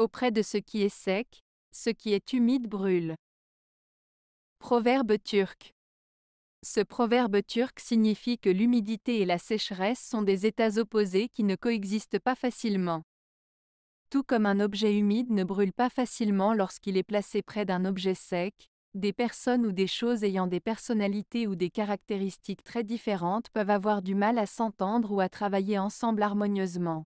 Auprès de ce qui est sec, ce qui est humide brûle. Proverbe turc. Ce proverbe turc signifie que l'humidité et la sécheresse sont des états opposés qui ne coexistent pas facilement. Tout comme un objet humide ne brûle pas facilement lorsqu'il est placé près d'un objet sec, des personnes ou des choses ayant des personnalités ou des caractéristiques très différentes peuvent avoir du mal à s'entendre ou à travailler ensemble harmonieusement.